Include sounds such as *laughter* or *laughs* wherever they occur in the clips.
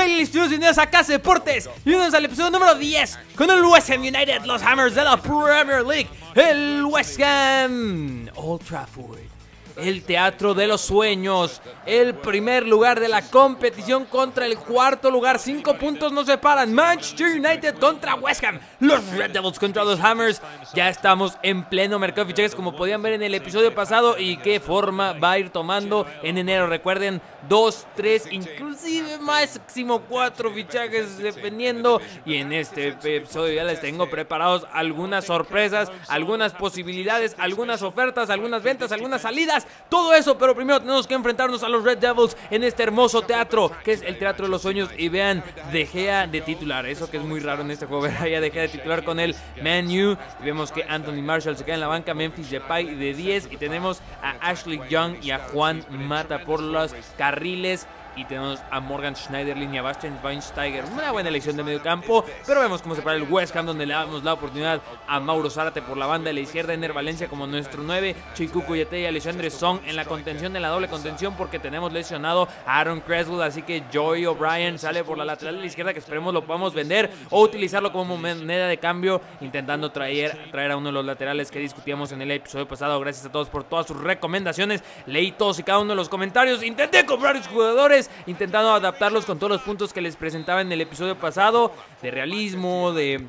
Hey, estudios bienvenidos a Casa Deportes. Y es al episodio número 10 con el West Ham United, los Hammers de la Premier League, el West Ham Ultra Trafford el Teatro de los Sueños. El primer lugar de la competición contra el cuarto lugar. Cinco puntos nos separan. Manchester United contra West Ham. Los Red Devils contra los Hammers. Ya estamos en pleno mercado de fichajes, como podían ver en el episodio pasado. Y qué forma va a ir tomando en enero. Recuerden, dos, tres, inclusive máximo cuatro fichajes, dependiendo. Y en este episodio ya les tengo preparados algunas sorpresas, algunas posibilidades, algunas ofertas, algunas ventas, algunas salidas todo eso, pero primero tenemos que enfrentarnos a los Red Devils en este hermoso teatro, que es el Teatro de los Sueños. Y vean, De de titular, eso que es muy raro en este juego, ver ya De de titular con el Man U. vemos que Anthony Marshall se queda en la banca, Memphis Depay de 10 y tenemos a Ashley Young y a Juan Mata por los carriles y tenemos a Morgan Schneiderlin y a Bastian Weinsteiger. Una buena este elección de medio campo, pero vemos cómo se para el West Ham, donde le damos la oportunidad a Mauro Zárate por la banda de la izquierda, Ener Valencia como nuestro 9, Chiku Cuyete y Alexandre Song en la contención, de la doble contención, porque tenemos lesionado a Aaron Creswell, así que Joy O'Brien sale por la lateral de la izquierda, que esperemos lo podamos vender o utilizarlo como moneda de cambio, intentando traer, traer a uno de los laterales que discutíamos en el episodio pasado. Gracias a todos por todas sus recomendaciones. Leí todos y cada uno de los comentarios. Intenté comprar sus jugadores intentando adaptarlos con todos los puntos que les presentaba en el episodio pasado, de realismo, de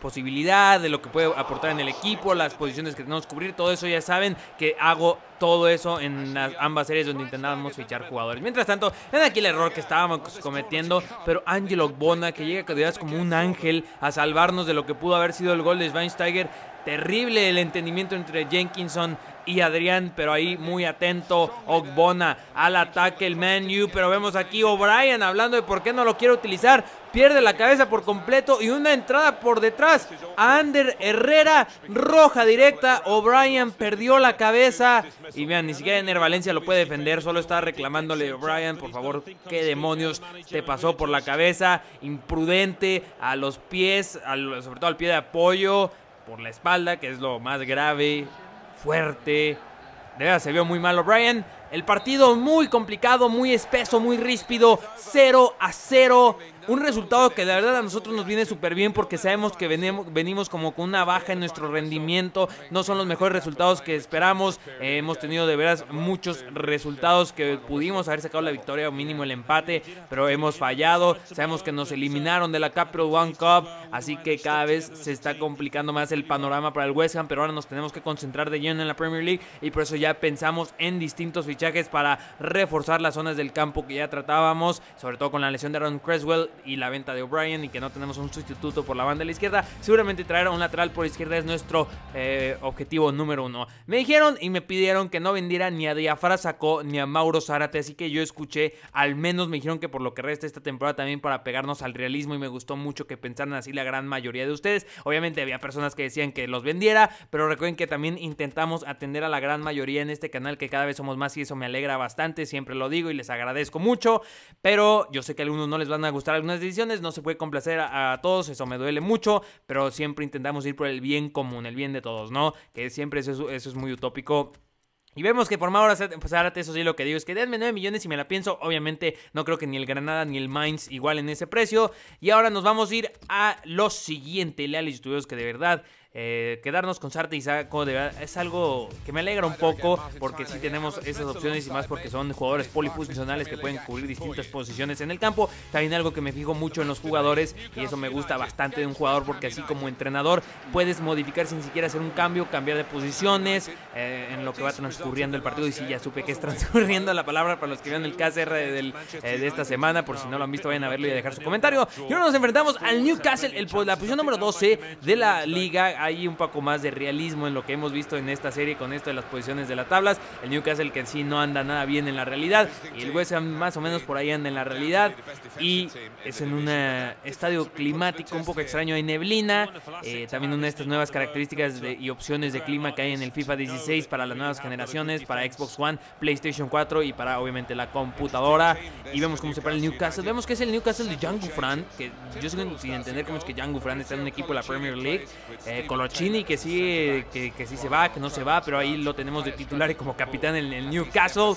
posibilidad, de lo que puede aportar en el equipo, las posiciones que tenemos que cubrir, todo eso ya saben que hago todo eso en ambas series donde intentábamos fichar jugadores. Mientras tanto, ven aquí el error que estábamos cometiendo, pero Angelo Bona, que llega a como un ángel a salvarnos de lo que pudo haber sido el gol de Schweinsteiger, Terrible el entendimiento entre Jenkinson y Adrián, pero ahí muy atento Ogbona al ataque, el Man pero vemos aquí O'Brien hablando de por qué no lo quiere utilizar, pierde la cabeza por completo y una entrada por detrás, Ander Herrera, roja directa, O'Brien perdió la cabeza y vean, ni siquiera Ener Valencia lo puede defender, solo está reclamándole O'Brien, por favor, qué demonios te pasó por la cabeza, imprudente, a los pies, sobre todo al pie de apoyo, por la espalda, que es lo más grave, fuerte. De verdad se vio muy malo Brian. El partido muy complicado, muy espeso, muy ríspido. 0 a 0. Un resultado que la verdad a nosotros nos viene súper bien porque sabemos que venimos, venimos como con una baja en nuestro rendimiento. No son los mejores resultados que esperamos. Eh, hemos tenido de veras muchos resultados que pudimos haber sacado la victoria o mínimo el empate, pero hemos fallado. Sabemos que nos eliminaron de la Capital One Cup, así que cada vez se está complicando más el panorama para el West Ham, pero ahora nos tenemos que concentrar de lleno en la Premier League y por eso ya pensamos en distintos fichajes para reforzar las zonas del campo que ya tratábamos, sobre todo con la lesión de Aaron Creswell y la venta de O'Brien y que no tenemos un sustituto por la banda de la izquierda, seguramente traer a un lateral por izquierda es nuestro eh, objetivo número uno. Me dijeron y me pidieron que no vendiera ni a Diafara Sacó ni a Mauro Zárate, así que yo escuché, al menos me dijeron que por lo que resta esta temporada también para pegarnos al realismo y me gustó mucho que pensaran así la gran mayoría de ustedes. Obviamente había personas que decían que los vendiera, pero recuerden que también intentamos atender a la gran mayoría en este canal que cada vez somos más y eso me alegra bastante, siempre lo digo y les agradezco mucho, pero yo sé que a algunos no les van a gustar algunas decisiones, no se puede complacer a, todos, eso me duele mucho, pero siempre intentamos ir por el bien común, el bien de todos, ¿no? Que siempre eso es, muy utópico. Y vemos que por ahora, pues ahora eso sí lo que digo es que denme 9 millones y me la pienso. Obviamente no creo que ni el Granada ni el Mainz igual en ese precio. Y ahora nos vamos a ir a lo siguiente, Leales Estudios, que de verdad eh, quedarnos con Sarte y Saco es algo que me alegra un poco porque si tenemos esas opciones y más porque son jugadores polifuncionales que pueden cubrir distintas posiciones en el campo. También algo que me fijo mucho en los jugadores y eso me gusta bastante de un jugador porque así como entrenador puedes modificar sin siquiera hacer un cambio, cambiar de posiciones eh, en lo que va transcurriendo el partido y si ya supe que es transcurriendo la palabra para los que vean el KCR eh, de esta semana, por si no lo han visto vayan a verlo y a dejar su comentario. Y ahora nos enfrentamos al Newcastle, el, pues, la posición número 12 de la liga hay un poco más de realismo en lo que hemos visto en esta serie con esto de las posiciones de las tablas. El Newcastle que en sí no anda nada bien en la realidad y el West Ham más o menos por ahí anda en la realidad y es en un eh, estadio climático un poco extraño, hay neblina, eh, también una de estas nuevas características y opciones de clima que hay en el FIFA 16 para las nuevas generaciones, para Xbox One, PlayStation 4 y para obviamente la computadora. Y vemos cómo se para el Newcastle. Vemos que es el Newcastle de Jan Gufran, que yo soy sin entender cómo es que Jan Gufran está en un equipo de la Premier League. Eh, Colochini, que sí, que, sí se va, que no se va, pero ahí lo tenemos de titular y como capitán en el Newcastle,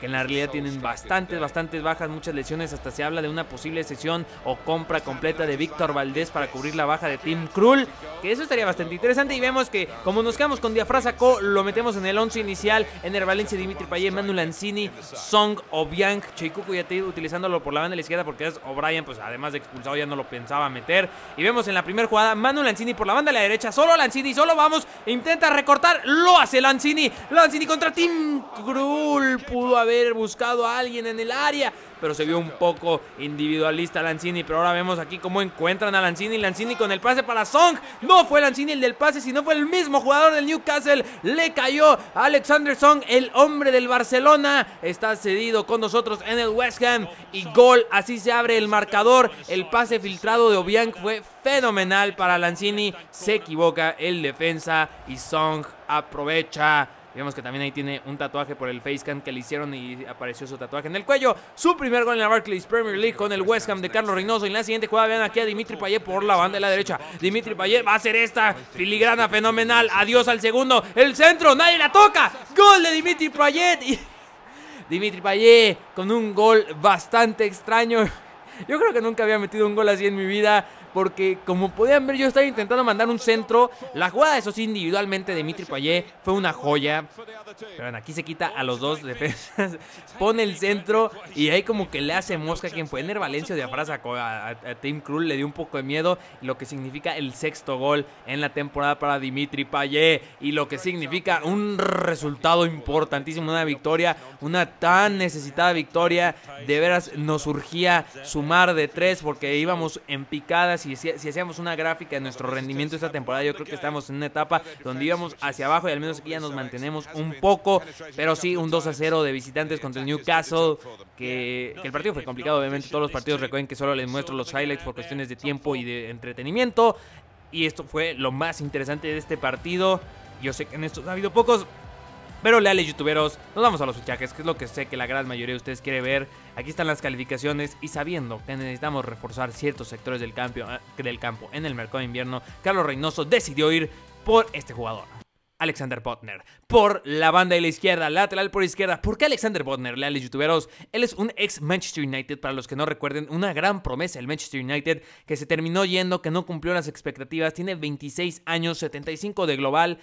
que en la realidad tienen bastantes, bastantes bajas, muchas lesiones, hasta se habla de una posible sesión o compra completa de Víctor Valdés para cubrir la baja de Tim Krul, que eso estaría bastante interesante y vemos que como nos quedamos con Diafrasaco, lo metemos en el 11 inicial, en el Valencia, Dimitri Payet, Manu Lanzini, Song Obiang, Cheikuku ya te utilizándolo por la banda de la izquierda porque es O'Brien, pues además de expulsado ya no lo pensaba meter, y vemos en la primera jugada Manu Lanzini por la banda de la derecha, Solo Lanzini, solo vamos. Intenta recortar. Lo hace Lanzini. Lanzini contra Tim Krul. Pudo haber buscado a alguien en el área pero se vio un poco individualista Lanzini. Pero ahora vemos aquí cómo encuentran a Lanzini. Lanzini con el pase para Song. No fue Lanzini el del pase, sino fue el mismo jugador del Newcastle. Le cayó Alexander Song, el hombre del Barcelona. Está cedido con nosotros en el West Ham. Y gol, así se abre el marcador. El pase filtrado de Obiang fue fenomenal para Lanzini. Se equivoca el defensa y Song aprovecha Vemos que también ahí tiene un tatuaje por el facecam que le hicieron y apareció su tatuaje en el cuello. Su primer gol en la Barclays Premier League con el West Ham de Carlos Reynoso. En la siguiente jugada vean aquí a Dimitri Payet por la banda de la derecha. Dimitri Payet va a hacer esta filigrana fenomenal. Adiós al segundo. El centro, nadie la toca. Gol de Dimitri Payet. *laughs* Dimitri Payet con un gol bastante extraño. Yo creo que nunca había metido un gol así en mi vida porque como podían ver yo estaba intentando mandar un centro. La jugada, eso sí, individualmente Dimitri Payet fue una joya. Pero bueno, aquí se quita a los dos defensas, *laughs* pone el centro y ahí como que le hace mosca quien fue. Ener Valencia de abraza a, a Tim Krul, le dio un poco de miedo, lo que significa el sexto gol en la temporada para Dimitri Payet y lo que significa un resultado importantísimo, una victoria, una tan necesitada victoria. De veras nos surgía sumar de tres porque íbamos en picadas si, hacíamos una gráfica de nuestro rendimiento este esta temporada, yo creo que estamos en una etapa este donde íbamos hacia abajo y al menos aquí ya nos mantenemos un poco, pero sí, un 2 a 0 de visitantes contra el Newcastle, que el partido fue complicado, obviamente todos los este partidos recuerden que solo les muestro los highlights por cuestiones de tiempo y de entretenimiento, y esto fue lo más interesante de este partido. Yo sé que en estos ha habido pocos, pero leales youtuberos, nos vamos a los fichajes, que es lo que sé que la gran mayoría de ustedes quiere ver. Aquí están las calificaciones y sabiendo que necesitamos reforzar ciertos sectores del campo, ah, del campo en el mercado de invierno, Carlos Reynoso decidió ir por este jugador. Alexander Botner. Por la banda de la izquierda, lateral por izquierda. ¿Por qué Alexander Botner, leales youtuberos? Él es un ex Manchester United, para los que no recuerden, una gran promesa el Manchester United que se terminó yendo, que no cumplió las expectativas. Tiene 26 años, 75 de global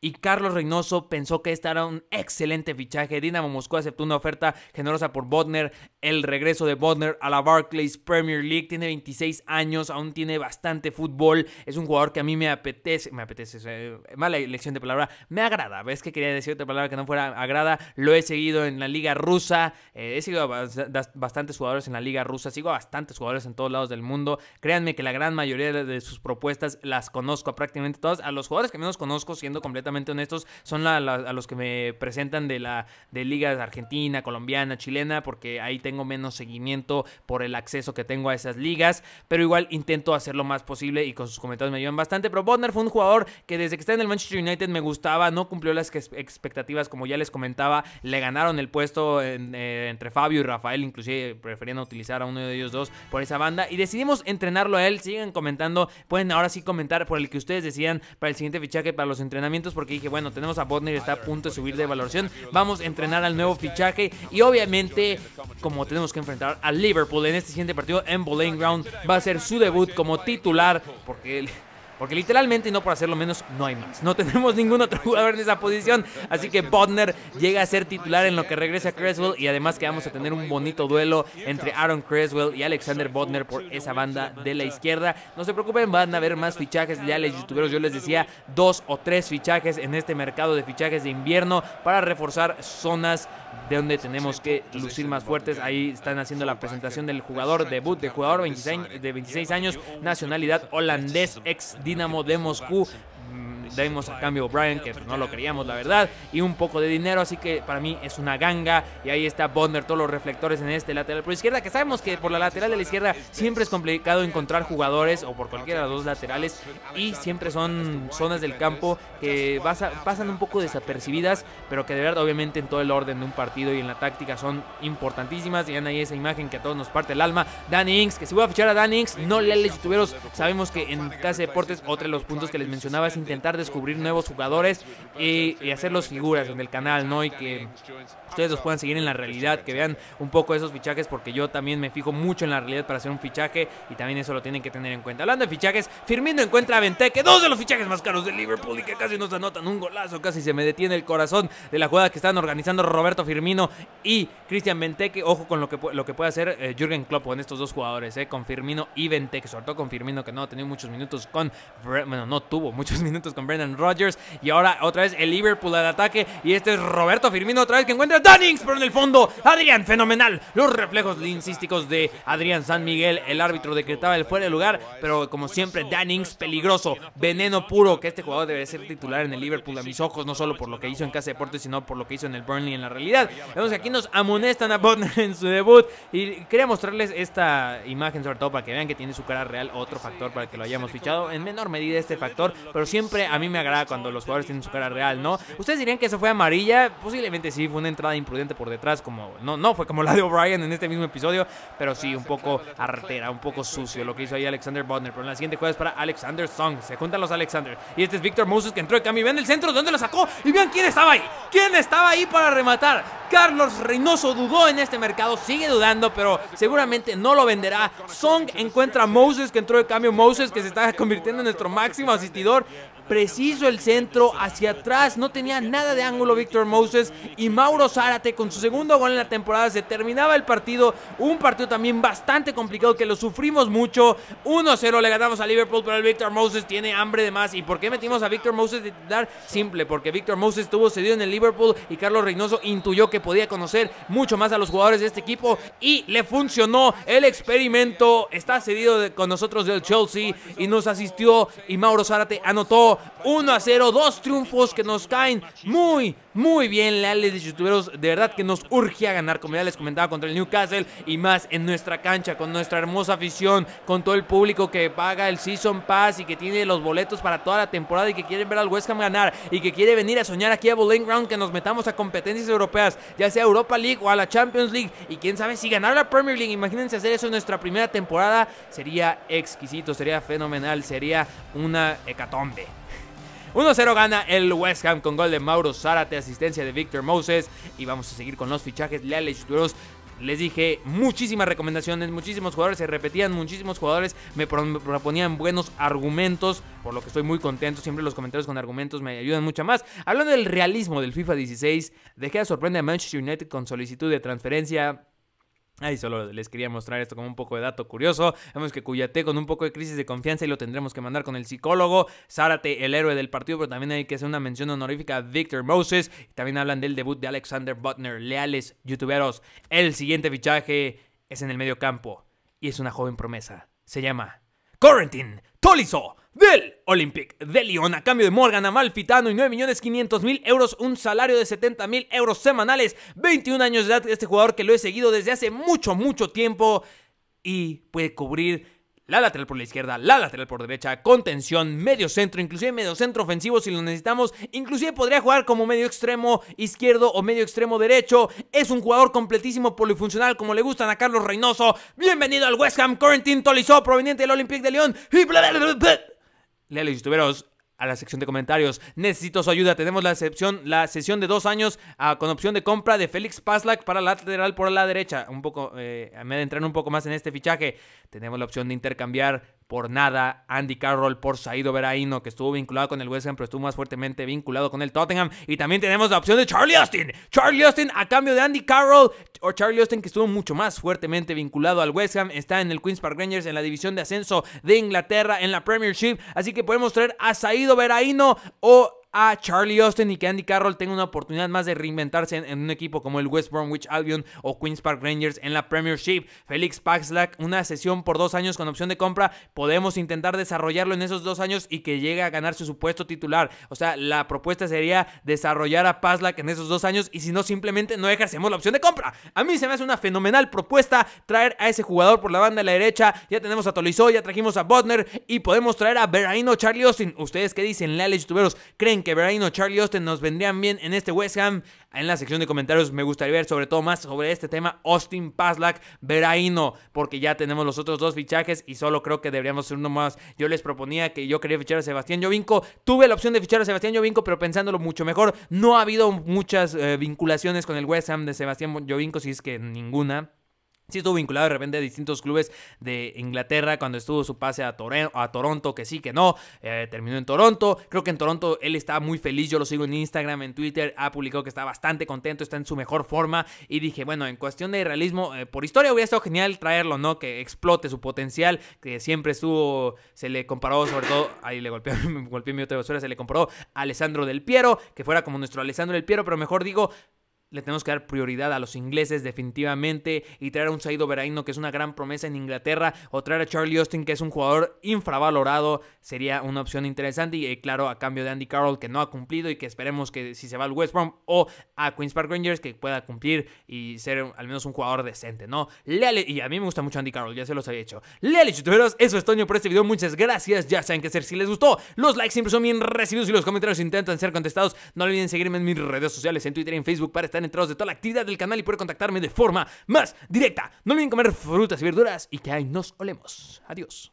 y Carlos Reynoso pensó que este era un excelente fichaje. Dinamo Moscú aceptó una oferta generosa por Bodner. El regreso de Bodner a la Barclays Premier League. Tiene 26 años, aún tiene bastante fútbol. Es un jugador que a mí me apetece. Me apetece, mala elección de palabra. Me agrada. ¿Ves que quería decir otra palabra que no fuera agrada? Lo he seguido en la Liga Rusa. Eh, he seguido a bastantes jugadores en la Liga Rusa. Sigo a bastantes jugadores en todos lados del mundo. Créanme que la gran mayoría de sus propuestas las conozco prácticamente todas. A los jugadores que menos conozco, siendo completamente honestos, son a los que me presentan de la de ligas argentina, colombiana, chilena, porque ahí tengo menos seguimiento por el acceso que tengo a esas ligas, pero igual intento hacer lo más posible y con sus comentarios me ayudan bastante. Pero Bodner fue un jugador que desde que está en el Manchester United me gustaba, no cumplió las expectativas, como ya les comentaba, le ganaron el puesto eh, entre Fabio y Rafael, inclusive preferiendo utilizar a uno de ellos dos por esa banda y decidimos entrenarlo a él. siguen comentando, pueden ahora sí comentar por el que ustedes decían para el siguiente fichaje, para los entrenamientos porque dije, bueno, tenemos a Bodner, está a punto de subir de valoración. Vamos a entrenar al nuevo fichaje y obviamente, como tenemos que enfrentar a Liverpool en este siguiente partido en Bowling Ground, va a ser su debut como titular porque... él... Porque literalmente, y no por hacerlo menos, no hay más. No *laughs* tenemos ningún otro jugador en esa posición. Así que Bodner llega a ser titular en lo que regresa Creswell. Y además que vamos a tener un bonito duelo entre Aaron Creswell y Alexander Bodner por esa banda de la izquierda. No se preocupen, van a haber más fichajes. Ya les youtuberos, yo les decía dos o tres fichajes en este mercado de fichajes de invierno para reforzar zonas de donde tenemos que lucir más fuertes. Ahí están haciendo la presentación del jugador, debut de jugador de 26 años, nacionalidad holandés, ex Dinamo de Moscú pues, Demos a cambio O'Brien, que no lo queríamos, la verdad, y un poco de dinero. Así que para mí es una ganga. Y ahí está Bondner, todos los reflectores en este lateral por izquierda, que sabemos que por la lateral de la izquierda siempre es complicado encontrar jugadores o por cualquiera de los dos laterales. Y siempre son zonas del campo que pasan un poco desapercibidas, pero que de verdad, obviamente, en todo el orden de un partido y en la táctica son importantísimas. Y ahí esa imagen que a todos nos parte el alma. Danny Inks, que si voy a fichar a Danny Inks, no leales youtuberos. Sabemos que en Casa de Deportes, otro de los puntos que les mencionaba es intentar descubrir nuevos jugadores y, hacerlos figuras en el canal, ¿no? Y que ustedes los puedan seguir en la realidad, que vean un poco esos fichajes, porque yo también me fijo mucho en la realidad para hacer un fichaje y también eso lo tienen que tener en cuenta. Hablando de fichajes, Firmino encuentra a Venteque. dos de los fichajes más caros de Liverpool y que casi nos anotan un golazo, casi se me detiene el corazón de la jugada que están organizando Roberto Firmino y Cristian Venteque. Ojo con lo que, lo que puede hacer eh, Jürgen Klopp con estos dos jugadores, eh, con Firmino y Venteque. sobre todo con Firmino que no ha tenido muchos minutos con, bueno, no tuvo muchos *laughs* minutos con Brendan Rodgers. Y ahora otra vez el Liverpool al ataque. Y este es Roberto Firmino otra vez que encuentra Dannings, pero en el fondo, Adrián, fenomenal. Los reflejos lincísticos de Adrián San Miguel. El árbitro decretaba el fuera de lugar, pero como siempre, Dannings peligroso, veneno puro. Que este jugador debe ser titular en el Liverpool a mis ojos, no solo por lo que hizo en Casa de Deportes, sino por lo que hizo en el Burnley en la realidad. Vemos que aquí nos amonestan a Bodner en su debut. Y quería mostrarles esta imagen, sobre todo para que vean que tiene su cara real, otro factor para que lo hayamos fichado. En menor medida este factor, pero siempre a a mí me agrada cuando los jugadores tienen su cara real, ¿no? Ustedes dirían que eso fue amarilla, posiblemente sí, fue una entrada imprudente por detrás, como no, no fue como la de O'Brien en este mismo episodio, pero sí, un poco artera, un poco sucio lo que hizo ahí Alexander Bodner. Pero en la siguiente juega es para Alexander Song, se juntan los Alexander. Y este es Victor Moses que entró de cambio y vean el centro, ¿dónde lo sacó? Y vean quién estaba ahí, quién estaba ahí para rematar. Carlos Reynoso dudó en este mercado, sigue dudando, pero seguramente no lo venderá. Song encuentra a Moses, que entró de cambio Moses, que se está convirtiendo en nuestro máximo asistidor preciso el centro hacia atrás, no tenía nada de ángulo Víctor Moses y Mauro Zárate con su segundo gol en la temporada se terminaba el partido, un partido también bastante complicado que lo sufrimos mucho, 1-0 le ganamos a Liverpool pero el Víctor Moses tiene hambre de más y ¿por qué metimos a Víctor Moses de titular? Simple, porque Víctor Moses estuvo cedido en el Liverpool y Carlos Reynoso intuyó que podía conocer mucho más a los jugadores de este equipo y le funcionó el experimento. Está cedido con nosotros del Chelsea y nos asistió y Mauro Zárate anotó 1 a 0, dos triunfos que nos caen muy, muy bien, leales de youtuberos. De verdad que nos urge a ganar, como ya les comentaba, contra el Newcastle y más en nuestra cancha, con nuestra hermosa afición, con todo el público que paga el Season Pass y que tiene los boletos para toda la temporada y que quieren ver al West Ham ganar y que quiere venir a soñar aquí a Bowling Ground que nos metamos a competencias europeas, ya sea Europa League o a la Champions League. Y quién sabe si ganar la Premier League, imagínense hacer eso en nuestra primera temporada, sería exquisito, sería fenomenal, sería una hecatombe. 1-0 gana el West Ham con gol de Mauro Zárate, asistencia de Victor Moses. Y vamos a seguir con los fichajes leales Les dije muchísimas recomendaciones, muchísimos jugadores, se repetían muchísimos jugadores, me proponían buenos argumentos, por lo que estoy muy contento, siempre los comentarios con argumentos me ayudan mucho más. Hablando del realismo del FIFA 16, dejé de sorprender a Manchester United con solicitud de transferencia Ahí solo les quería mostrar esto como un poco de dato curioso. Vemos que Cuyate con un poco de crisis de confianza y lo tendremos que mandar con el psicólogo. Zárate, el héroe del partido, pero también hay que hacer una mención honorífica a Victor Moses. También hablan del debut de Alexander Butner. Leales, youtuberos. El siguiente fichaje es en el medio campo y es una joven promesa. Se llama Corentin Toliso del Olympic de Lyon a cambio de Morgan Amalfitano y 9.500.000 euros, un salario de 70.000 euros semanales, 21 años de edad, este jugador que lo he seguido desde hace mucho, mucho tiempo y puede cubrir la lateral por la izquierda, la lateral por derecha, contención, medio centro, inclusive medio centro ofensivo si lo necesitamos, inclusive podría jugar como medio extremo izquierdo o medio extremo derecho, es un jugador completísimo polifuncional como le gustan a Carlos Reynoso, bienvenido al West Ham, Quarantine Tolizó proveniente del Olympic de León y Youtuberos, a la sección de comentarios. Necesito su ayuda. Tenemos la, excepción, la sesión de dos años ah, con opción de compra de Félix Paslak para la lateral por la derecha. Un poco, eh, me entrar un poco más en este fichaje. Tenemos la opción de intercambiar por nada. Andy Carroll por Saido Veraino, que estuvo vinculado con el West Ham, pero estuvo más fuertemente vinculado con el Tottenham. Y también tenemos la opción de Charlie Austin. Charlie Austin a cambio de Andy Carroll. O Charlie Austin, que estuvo mucho más fuertemente vinculado al West Ham, está en el Queen's Park Rangers, en la división de ascenso de Inglaterra, en la Premiership. Así que podemos traer a Saido Veraino o a Charlie Austin y que Andy Carroll tenga una oportunidad más de reinventarse en, un equipo como el West Bromwich Albion o Queens Park Rangers en la Premiership. Felix Paxlack, una sesión por dos años con opción de compra. Podemos intentar desarrollarlo en esos dos años y que llegue a ganar su supuesto titular. O sea, la propuesta sería desarrollar a Paxlack en esos dos años y si no, simplemente no ejercemos la opción de compra. A mí se me hace una fenomenal propuesta traer a ese jugador por la banda de la derecha. Ya tenemos a Tolizó, ya trajimos a Botner y podemos traer a Beraino Charlie Austin. ¿Ustedes qué dicen, leales youtuberos? ¿Creen que Veraino, Charlie Austin nos vendrían bien en este West Ham? En la sección de comentarios me gustaría ver sobre todo más sobre este tema Austin Paslak, Veraino, porque ya tenemos los otros dos fichajes y solo creo que deberíamos ser uno más. Yo les proponía que yo quería fichar a Sebastián Jovinko, tuve la opción de fichar a Sebastián Jovinko, pero pensándolo mucho mejor, no ha habido muchas eh, vinculaciones con el West Ham de Sebastián Jovinko, si es que ninguna. Sí estuvo vinculado de repente a distintos clubes de Inglaterra cuando estuvo su pase a, a Toronto, que sí, que no, eh, terminó en Toronto. Creo que en Toronto él está muy feliz, yo lo sigo en Instagram, en Twitter, ha publicado que está bastante contento, está en su mejor forma y dije, bueno, en cuestión de realismo, eh, por historia hubiera estado genial traerlo, ¿no? Que explote su potencial, que siempre estuvo, se le comparó sobre todo, ahí le golpeé, *laughs* golpeé mi otra basura, se le comparó a Alessandro del Piero, que fuera como nuestro Alessandro del Piero, pero mejor digo, le tenemos que dar prioridad a los ingleses definitivamente y traer a un Saido Veraino que es una gran promesa en Inglaterra o traer a Charlie Austin que es un jugador infravalorado sería una opción interesante y eh, claro a cambio de Andy Carroll que no ha cumplido y que esperemos que si se va al West Brom o a Queens Park Rangers que pueda cumplir y ser al menos un jugador decente, ¿no? Leale, y a mí me gusta mucho Andy Carroll, ya se los había hecho. leales youtuberos, eso es Toño por este video, muchas gracias, ya saben qué hacer si les gustó, los likes siempre son bien recibidos y los comentarios intentan ser contestados, no olviden seguirme en mis redes sociales, en Twitter y en Facebook para estar están enterados de toda la actividad del canal y pueden contactarme de forma más directa. No olviden comer frutas y verduras y que ahí nos olemos. Adiós.